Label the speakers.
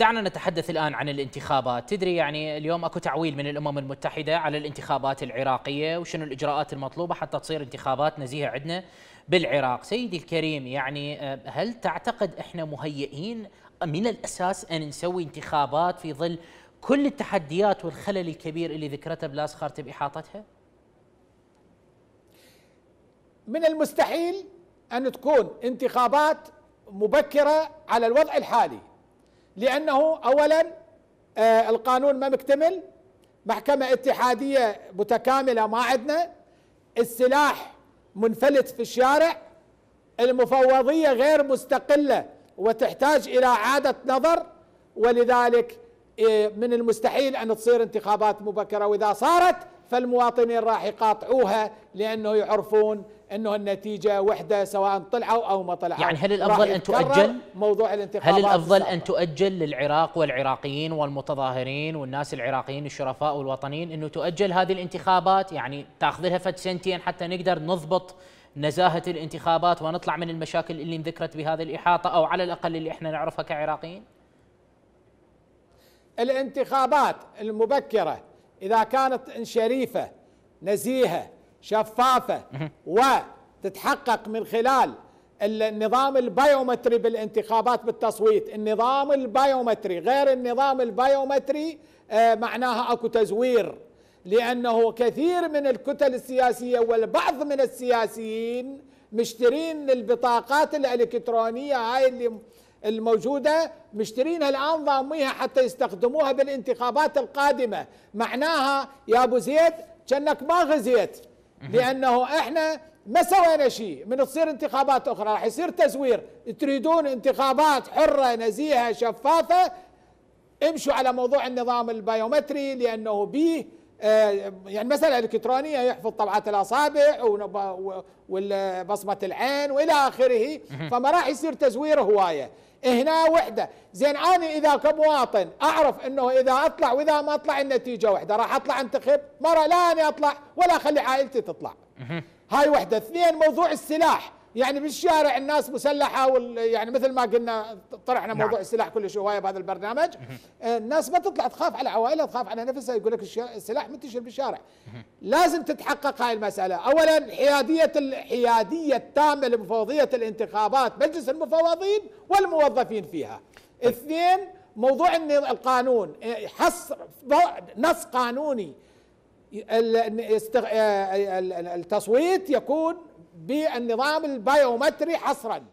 Speaker 1: دعنا نتحدث الآن عن الانتخابات تدري يعني اليوم أكو تعويل من الأمم المتحدة على الانتخابات العراقية وشنو الإجراءات المطلوبة حتى تصير انتخابات نزيهة عندنا بالعراق سيدي الكريم يعني آه، هل تعتقد إحنا مهيئين من الأساس أن نسوي انتخابات في ظل كل التحديات والخلل الكبير اللي ذكرتها بلاس خارتب إحاطتها؟ من المستحيل
Speaker 2: أن تكون انتخابات مبكرة على الوضع الحالي لأنه أولا آه، القانون ما مكتمل محكمة اتحادية متكاملة ما عندنا السلاح منفلت في الشارع المفوضية غير مستقلة وتحتاج إلى إعادة نظر ولذلك آه، من المستحيل أن تصير انتخابات مبكرة وإذا صارت فالمواطنين راح يقاطعوها لأنه يعرفون انه النتيجه وحده سواء طلعوا او ما طلعوا يعني هل الافضل ان تؤجل موضوع الانتخابات هل الافضل السابقة.
Speaker 1: ان تؤجل للعراق والعراقيين والمتظاهرين والناس العراقيين الشرفاء والوطنيين انه تؤجل هذه الانتخابات يعني تاخذ لها فد سنتين حتى نقدر نضبط نزاهه الانتخابات ونطلع من المشاكل اللي انذكرت بهذه الاحاطه او على الاقل اللي احنا نعرفها كعراقيين
Speaker 2: الانتخابات المبكره اذا كانت شريفه نزيهه شفافه وتتحقق من خلال النظام البيومتري بالانتخابات بالتصويت النظام البيومتري غير النظام البيومتري آه، معناها اكو تزوير لانه كثير من الكتل السياسيه والبعض من السياسيين مشترين البطاقات الالكترونيه هاي اللي الموجوده مشترينها الان ضاميها حتى يستخدموها بالانتخابات القادمه معناها يا ابو زيد كانك ما غزيت لانه احنا ما سوينا شيء من تصير انتخابات اخرى راح يصير تزوير تريدون انتخابات حره نزيهه شفافه امشوا على موضوع النظام البيومتري لانه به آه، يعني مسألة إلكترونية يحفظ طبعات الأصابع وبصمة العين وإلى آخره فما راح يصير تزوير هواية هنا وحده زين انا اذا كمواطن اعرف انه اذا اطلع واذا ما اطلع النتيجه وحده راح اطلع انتخب مره لا انا اطلع ولا اخلي عائلتي تطلع هاي وحده اثنين موضوع السلاح يعني بالشارع الناس مسلحه وال يعني مثل ما قلنا طرحنا موضوع نعم. السلاح كل شويه بهذا البرنامج آه، الناس ما تطلع تخاف على عوائلها تخاف على نفسها يقول لك السلاح منتشر بالشارع لازم تتحقق هاي المساله اولا حياديه الحياديه التامه لمفوضيه الانتخابات مجلس المفوضين والموظفين فيها طيب. اثنين موضوع القانون آه، حصر نص قانوني آه، التصويت يكون بالنظام البيومتري حصرا